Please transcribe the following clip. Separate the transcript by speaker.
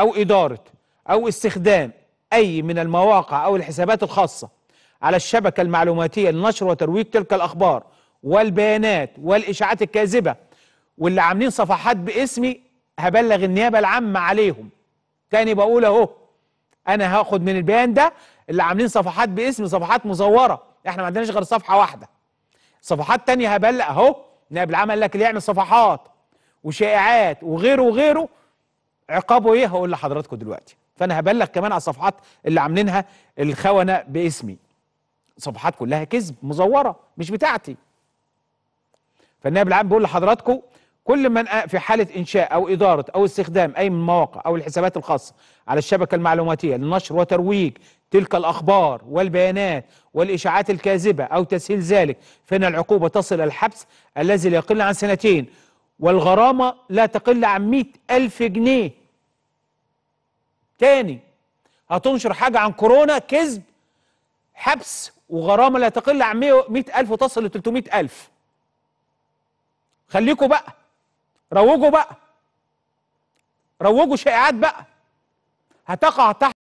Speaker 1: أو إدارة أو استخدام أي من المواقع أو الحسابات الخاصة على الشبكة المعلوماتية لنشر وترويج تلك الأخبار والبيانات والإشاعات الكاذبة واللي عاملين صفحات باسمي هبلغ النيابة العامة عليهم تاني بقول أهو أنا هاخد من البيان ده اللي عاملين صفحات باسمي صفحات مزورة إحنا ما عندناش غير صفحة واحدة صفحات تانية هبلغ أهو النيابه العامه قال لك اللي يعمل صفحات وشائعات وغيره وغيره عقابه ايه هقول لحضراتكم دلوقتي فانا هبلغ كمان على الصفحات اللي عاملينها الخونه باسمي صفحات كلها كذب مزوره مش بتاعتي فالنائب العام بيقول لحضراتكم كل من في حالة إنشاء أو إدارة أو استخدام أي من المواقع أو الحسابات الخاصة على الشبكة المعلوماتية لنشر وترويج تلك الأخبار والبيانات والإشاعات الكاذبة أو تسهيل ذلك فإن العقوبة تصل الحبس الذي لا يقل عن سنتين والغرامة لا تقل عن 100000 ألف جنيه تاني هتنشر حاجة عن كورونا كذب حبس وغرامة لا تقل عن ألف وتصل ل ألف خليكوا بقى روجوا بقى روجوا شائعات بقى هتقع تحت